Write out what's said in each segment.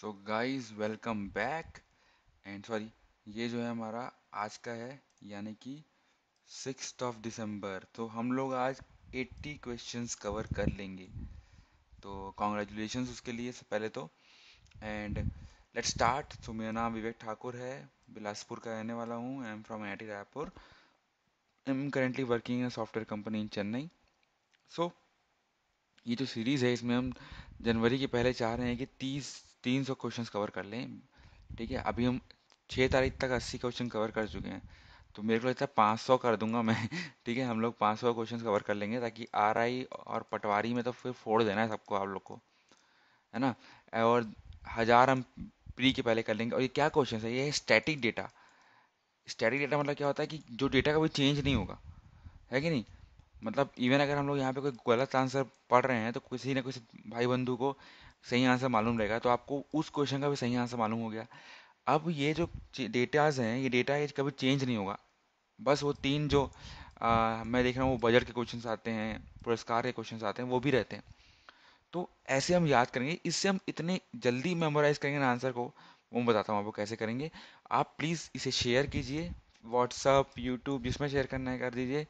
so guys welcome back and sorry ये जो है हमारा आज का है यानी कि सिक्स ऑफ दिसंबर तो हम लोग आज 80 क्वेश्चंस कवर कर लेंगे तो कॉन्ग्रेचुलेशन उसके लिए से पहले तो एंड लेट स्टार्ट तो मेरा नाम विवेक ठाकुर है बिलासपुर का रहने वाला हूँ I am from I T Raipur I am currently working in software company in Chennai so ये जो सीरीज़ है इसमें हम जनवरी के पहले चाह रहे हैं कि तीस तीन सौ क्वेश्चन कवर कर लें ठीक है अभी हम छः तारीख तक अस्सी क्वेश्चन कवर कर चुके हैं तो मेरे को लगता है पाँच सौ कर दूंगा मैं ठीक है हम लोग पाँच सौ क्वेश्चन कवर कर लेंगे ताकि आर आई और पटवारी में तो फिर फोड़ देना है सबको आप लोग को है ना और हज़ार हम प्री के पहले कर लेंगे और ये क्या क्वेश्चन है ये है स्टैटिक डेटा स्टैटिक डेटा मतलब क्या होता है कि जो डेटा कोई चेंज नहीं होगा है कि नहीं मतलब इवन अगर हम लोग यहाँ पे कोई गलत आंसर पढ़ रहे हैं तो किसी ना किसी भाई बंधु को सही आंसर मालूम रहेगा तो आपको उस क्वेश्चन का भी सही आंसर मालूम हो गया अब ये जो डेटाज हैं ये डेटा कभी चेंज नहीं होगा बस वो तीन जो आ, मैं देख रहा हूँ वो बजट के क्वेश्चन आते हैं पुरस्कार के क्वेश्चन आते हैं वो भी रहते हैं तो ऐसे हम याद करेंगे इससे हम इतने जल्दी मेमोराइज करेंगे ना आंसर को वो बताता हूँ आपको कैसे करेंगे आप प्लीज़ इसे शेयर कीजिए व्हाट्सअप यूट्यूब जिसमें शेयर करना है कर दीजिए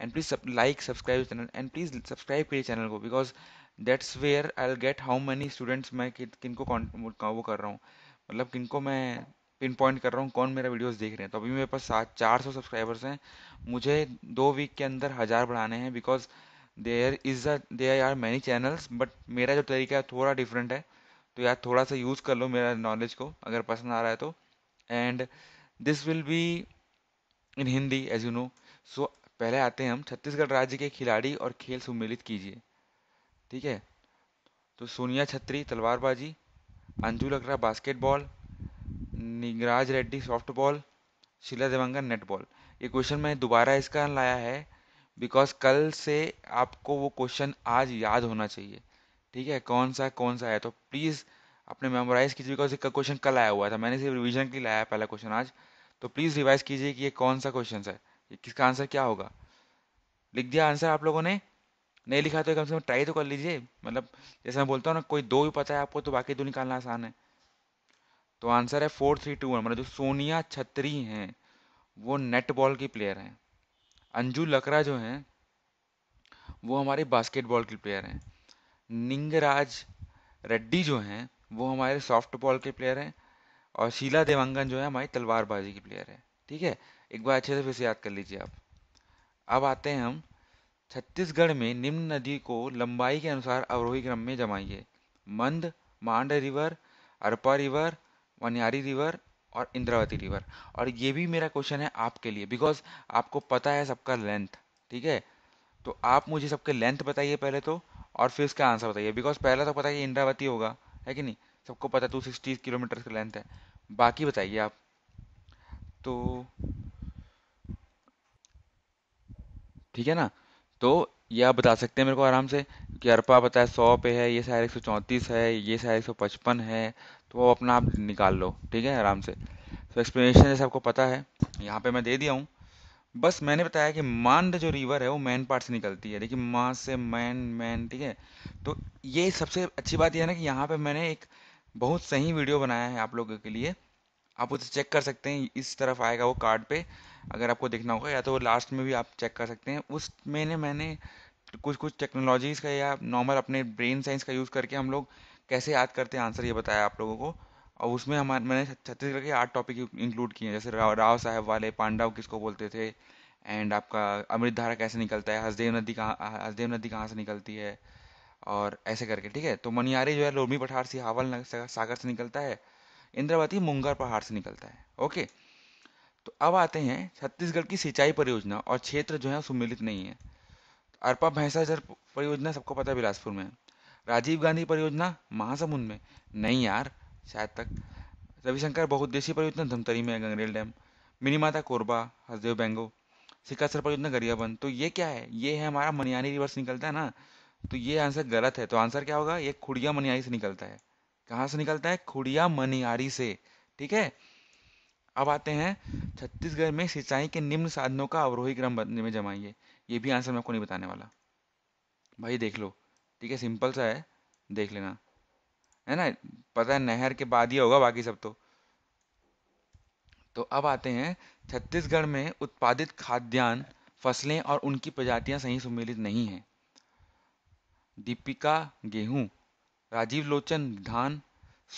and please like subscribe channel and please subscribe करिए चैनल को because that's where I get how many students मैं किन को वो कर रहा हूँ मतलब किन को मैं पिन पॉइंट कर रहा हूँ कौन मेरा वीडियोस देख रहे हैं तो अभी मेरे पास सात चार सौ सब्सक्राइबर्स हैं मुझे दो वीक के अंदर हज़ार बढ़ाने हैं because there is a there are many channels but मेरा जो तरीका है थोड़ा डिफरेंट है तो यार थोड़ा सा यूज़ कर लो मेरा नॉलेज को अगर पसंद आ रहा है तो and this will be in Hindi as you know so पहले आते हैं हम छत्तीसगढ़ राज्य के खिलाड़ी और खेल सुमेलित कीजिए ठीक है तो सोनिया छत्री तलवारबाजी Anju Lakra basketball Nigraj Reddy softball Sheela Dewangan netball ये क्वेश्चन मैं दोबारा इसका लाया है बिकॉज कल से आपको वो क्वेश्चन आज याद होना चाहिए ठीक है कौन सा कौन सा है तो प्लीज़ अपने मेमोराइज कीजिए बिकॉज इसका क्वेश्चन कल आया हुआ था मैंने सिर्फ रिविजन के लिए लाया पहला क्वेश्चन आज तो प्लीज़ रिवाइज कीजिए कि ये कौन सा क्वेश्चन है ये किसका आंसर क्या होगा लिख दिया आंसर आप लोगों ने नहीं लिखा तो कम से कम ट्राई तो कर लीजिए मतलब जैसे मैं बोलता हूँ ना कोई दो ही पता है आपको तो बाकी दो निकालना आसान है तो आंसर है फोर थ्री टू वन मतलब जो सोनिया छत्री हैं वो नेट बॉल की प्लेयर हैं अंजू लकरा जो हैं वो हमारे बास्केटबॉल के प्लेयर हैं निंगराज रेड्डी जो हैं वो हमारे सॉफ्ट बॉल के प्लेयर हैं और शीला देवांगन जो है हमारी तलवारबाजी की प्लेयर है ठीक है एक बार अच्छे से फिर से याद कर लीजिए आप अब आते हैं हम छत्तीसगढ़ में निम्न नदी को लंबाई के अनुसार अवरोही क्रम में जमाइए मंद Mand river Arpa river Maniyari river और इंद्रावती रिवर और ये भी मेरा क्वेश्चन है आपके लिए बिकॉज आपको पता है सबका लेंथ ठीक है तो आप मुझे सबके लेंथ बताइए पहले तो और फिर इसका आंसर बताइए बिकॉज पहला तो पता है इंद्रावती होगा है कि नहीं सबको पता टू सिक्सटी किलोमीटर की लेंथ है बाकी बताइए आप तो ठीक है ना तो ये आप बता सकते हैं मेरे को आराम से कि अरपा पता है सौ पे है ये शायर एक सौ चौंतीस है ये शायर एक सौ पचपन है तो वो अपना आप निकाल लो ठीक है आराम से तो एक्सप्लेनेशन जैसे आपको पता है यहाँ पे मैं दे दिया हूँ बस मैंने बताया कि मांड जो रिवर है वो मैन पार्ट से निकलती है देखिए माँ से मैन मैन ठीक है तो ये सबसे अच्छी बात यह है ना कि यहाँ पे मैंने एक बहुत सही वीडियो बनाया है आप लोगों के लिए आप उसे चेक कर सकते हैं इस तरफ आएगा वो कार्ड पे अगर आपको देखना होगा या तो लास्ट में भी आप चेक कर सकते हैं उस मैंने मैंने कुछ कुछ टेक्नोलॉजीज़ का या नॉर्मल अपने ब्रेन साइंस का यूज़ करके हम लोग कैसे याद करते हैं आंसर ये बताया आप लोगों को और उसमें हमारे मैंने छत्तीसगढ़ के आठ टॉपिक इंक्लूड किए हैं जैसे राव साहब वाले पांडव किसको बोलते थे एंड आपका अमृत धारा कैसे निकलता है हसदेव नदी कहाँ हसदेव नदी कहाँ से निकलती है और ऐसे करके ठीक है तो मनियारी जो है लोमी पठार हावल सागर से निकलता है इंद्रावती मुंगर पहाड़ से निकलता है ओके तो अब आते हैं छत्तीसगढ़ की सिंचाई परियोजना और क्षेत्र जो है सुमिलित नहीं है अरपा भैंसा जर परियोजना सबको पता है बिलासपुर में राजीव गांधी परियोजना महासमुंद में नहीं यार शायद तक रविशंकर बहुद्देशीय परियोजना धमतरी में गंगरेल डैम मिनी माता कोरबा हसदेव बैंगो सिकासर परियोजना गरियाबंद तो ये क्या है ये है हमारा मनियानी रिवर से निकलता है ना तो ये आंसर गलत है तो आंसर क्या होगा ये खुड़िया मनियारी से निकलता है कहाँ से निकलता है खुड़िया मनियारी से ठीक है अब आते हैं छत्तीसगढ़ में सिंचाई के निम्न साधनों का अवरोही क्रम में जमाइए ये भी आंसर मैं आपको नहीं बताने वाला भाई देख लो ठीक है सिंपल सा है देख लेना है ना पता है नहर के बाद ही होगा बाकी सब तो तो अब आते हैं छत्तीसगढ़ में उत्पादित खाद्यान्न फसलें और उनकी प्रजातियां सही सुमेलित नहीं है दीपिका गेहूं राजीव लोचन धान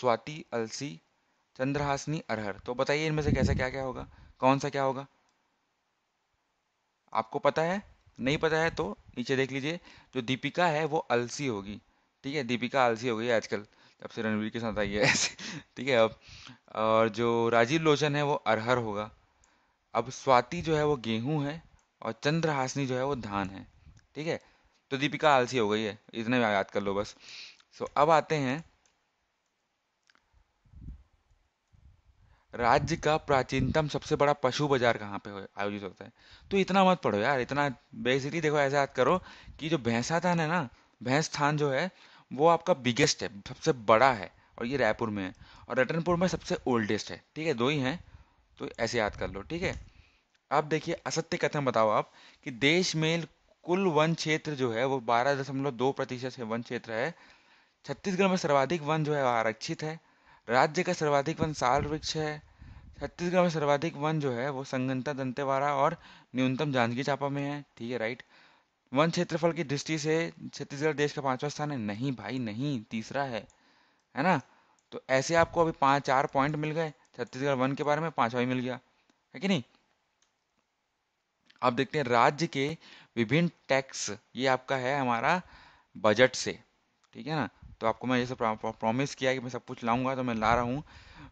स्वाति अलसी चंद्रहासनी अरहर तो बताइए इनमें से कैसा क्या क्या होगा कौन सा क्या होगा आपको पता है नहीं पता है तो नीचे देख लीजिए जो दीपिका है वो अलसी होगी ठीक है दीपिका आलसी हो गई आजकल जब से रणवीर के साथ आई है ऐसे ठीक है अब और जो राजीव लोचन है वो अरहर होगा अब स्वाति जो है वो गेहूं है और चंद्रहासनी जो है वो धान है ठीक है तो दीपिका आलसी हो गई है इतने याद कर लो बस सो अब आते हैं राज्य का प्राचीनतम सबसे बड़ा पशु बाजार कहाँ पे आयोजित होता है तो इतना मत पढ़ो यार इतना बेसिकली देखो ऐसा याद करो कि जो भैंसा थान है ना भैंस थान जो है वो आपका बिगेस्ट है सबसे बड़ा है और ये रायपुर में है और रतनपुर में सबसे ओल्डेस्ट है ठीक है दो ही हैं तो ऐसे याद कर लो ठीक है अब देखिए असत्य कथन बताओ आप कि देश में कुल वन क्षेत्र जो है वो बारह दशमलव दो प्रतिशत वन क्षेत्र है छत्तीसगढ़ में सर्वाधिक वन जो है आरक्षित है राज्य का सर्वाधिक वन साल वृक्ष है छत्तीसगढ़ में सर्वाधिक वन जो है वो संगनता दंतेवाड़ा और न्यूनतम जांजगीर चापा में है ठीक है राइट वन क्षेत्रफल की दृष्टि से छत्तीसगढ़ देश का पांचवा स्थान है नहीं भाई नहीं तीसरा है है ना तो ऐसे आपको अभी पाँच चार पॉइंट मिल गए छत्तीसगढ़ वन के बारे में पांचवा ही मिल गया है कि नहीं अब देखते हैं राज्य के विभिन्न टैक्स ये आपका है हमारा बजट से ठीक है ना तो आपको मैं जैसे प्रॉमिस किया कि मैं सब कुछ लाऊंगा तो मैं ला रहा हूँ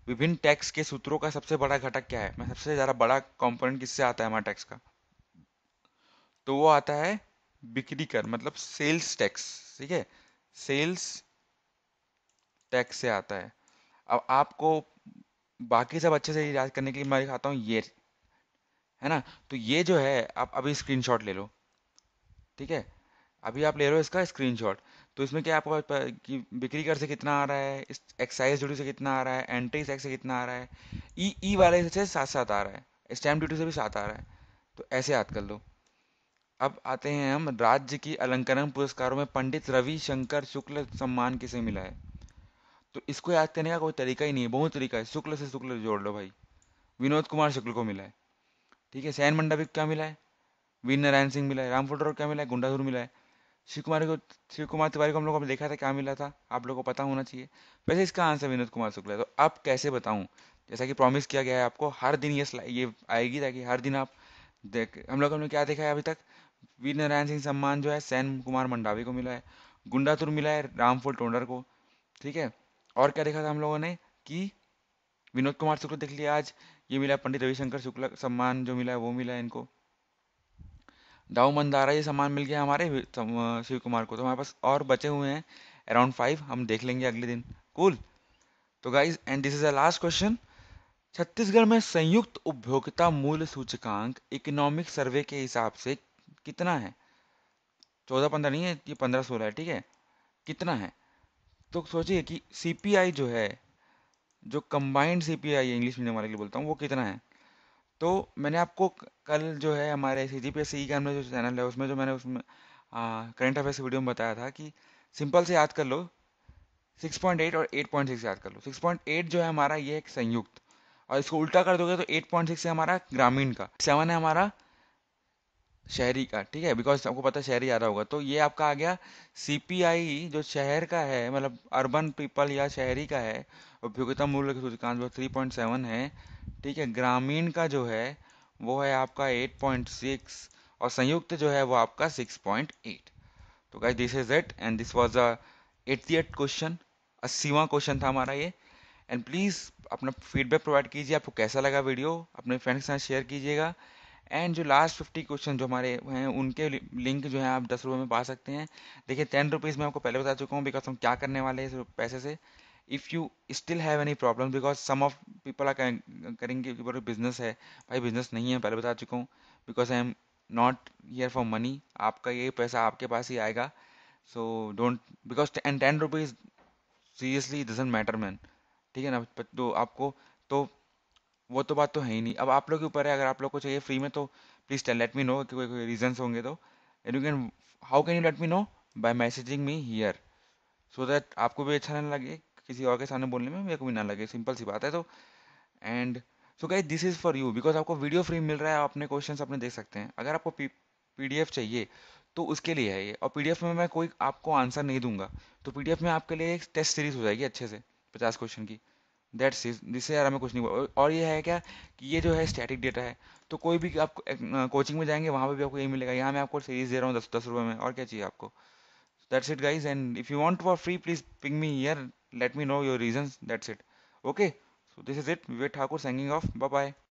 विभिन्न टैक्स के सूत्रों का सबसे बड़ा घटक क्या है मैं सबसे ज़्यादा बड़ा कंपोनेंट किससे आता है हमारे टैक्स का तो वो आता है बिक्री कर मतलब सेल्स टैक्स ठीक है सेल्स टैक्स से आता है अब आपको बाकी सब अच्छे से याद करने के लिए मैं दिखाता हूँ ये है ना तो ये जो है आप अभी स्क्रीनशॉट ले लो ठीक है अभी आप ले रहे हो इसका स्क्रीनशॉट तो इसमें क्या आपको कि बिक्री कर से कितना आ रहा है इस एक्साइज ड्यूटी से कितना आ रहा है एंट्री टैक्स से कितना आ रहा है ई ई वाले से साथ साथ आ रहा है स्टैम्प ड्यूटी से भी साथ आ रहा है तो ऐसे याद कर लो अब आते हैं हम राज्य की अलंकरण पुरस्कारों में पंडित रवि शंकर शुक्ल सम्मान किसे मिला है तो इसको याद करने का कोई तरीका ही नहीं है बहुत तरीका है शुक्ल से शुक्ल जोड़ लो भाई विनोद कुमार शुक्ल को मिला है ठीक है सैन मंडा भी क्या मिला है वीर नारायण सिंह मिला है रामफोटोर क्या मिला है गुंडाधुर मिला है शिव कुमार को शिव कुमार तिवारी को हम लोगों ने देखा था क्या मिला था आप लोगों को पता होना चाहिए वैसे इसका आंसर विनोद कुमार शुक्ला है तो अब कैसे बताऊँ जैसा कि प्रॉमिस किया गया है आपको हर दिन ये ये आएगी ताकि हर दिन आप देख हम लोग हमने क्या देखा है अभी तक वीर नारायण सिंह सम्मान जो है सैन कुमार मंडावी को मिला है गुंडातुर मिला है रामफुल टोंडर को ठीक है और क्या देखा था हम लोगों ने कि विनोद कुमार शुक्ल देख लिया आज ये मिला पंडित रविशंकर शुक्ला सम्मान जो मिला है वो मिला है इनको दाऊ मंदारा ये सामान मिल गया हमारे तो, शिव कुमार को तो हमारे पास और बचे हुए हैं अराउंड फाइव हम देख लेंगे अगले दिन कूल तो guys and this is a last question Chhattisgarh में संयुक्त उपभोक्ता मूल्य सूचकांक इकोनॉमिक सर्वे के हिसाब से कितना है चौदह पंद्रह नहीं है ये पंद्रह सोलह है ठीक है कितना है तो सोचिए कि सीपीआई जो है जो कंबाइंड सीपीआई इंग्लिश मीडियम वाले के लिए बोलता हूँ वो कितना है तो मैंने आपको कल जो है हमारे सी जी पी एस सी का जो चैनल है उसमें जो मैंने उसमें करंट अफेयर्स वीडियो में बताया था कि सिंपल से याद कर लो 6.8 और 8.6 याद कर लो 6.8 जो है हमारा ये एक संयुक्त और इसको उल्टा कर दोगे तो 8.6 है हमारा ग्रामीण का सेवन है हमारा शहरी का ठीक है बिकॉज आपको पता है शहरी आ रहा होगा तो ये आपका आ गया सीपीआई जो शहर का है मतलब अर्बन पीपल या शहरी का है उपयोगिता मूल्य के सूचकांक जो थ्री पॉइंट सेवन है ठीक है ग्रामीण का जो है वो है आपका एट पॉइंट सिक्स और संयुक्त जो है वो आपका सिक्स पॉइंट एट तो guys this is it and this was a eighty eight question अस्सीवा क्वेश्चन था हमारा ये एंड प्लीज़ अपना फीडबैक प्रोवाइड कीजिए आपको कैसा लगा वीडियो अपने फ्रेंड्स के साथ शेयर कीजिएगा एंड जो लास्ट फिफ्टी क्वेश्चन जो हमारे हैं उनके लिंक जो है आप दस रुपये में पा सकते हैं देखिए टेन रुपीज़ में आपको पहले बता चुका हूँ बिकॉज हम क्या करने वाले हैं पैसे से if you still have any problem because some of people are करेंगे कि बिजनेस है भाई बिजनेस नहीं है पहले बता चुका हूँ because I am not here for money आपका ये पैसा आपके पास ही आएगा so don't because and ten rupees seriously doesn't matter man ठीक है ना तो आपको तो वो तो बात तो है ही नहीं अब आप लोग के ऊपर है अगर आप लोग को चाहिए फ्री में तो please tell let me know कि कोई कोई रीजन्स होंगे तो and you can how can you let me know by messaging me here so that आपको भी अच्छा ना लगे किसी और के सामने बोलने में मेरे को भी ना लगे सिंपल सी बात है तो and so guys this is for you because आपको वीडियो फ्री मिल रहा है आप अपने क्वेश्चन अपने देख सकते हैं अगर आपको पी चाहिए तो उसके लिए है ये और पी में मैं कोई आपको आंसर नहीं दूंगा तो पी में आपके लिए एक टेस्ट सीरीज़ हो जाएगी अच्छे से पचास क्वेश्चन की दैट्स इज जिससे यार हमें कुछ नहीं और ये है क्या कि ये जो है स्टैटिक डेटा है तो कोई भी आप कोचिंग में जाएंगे वहाँ पर भी आपको यही मिलेगा यहाँ मैं आपको सीरीज़ दे रहा हूँ दस दस रुपये में और क्या चाहिए आपको that's it guys and if you want for free please ping me here let me know your reason that's it okay so this is it Vivek Thakur signing off bye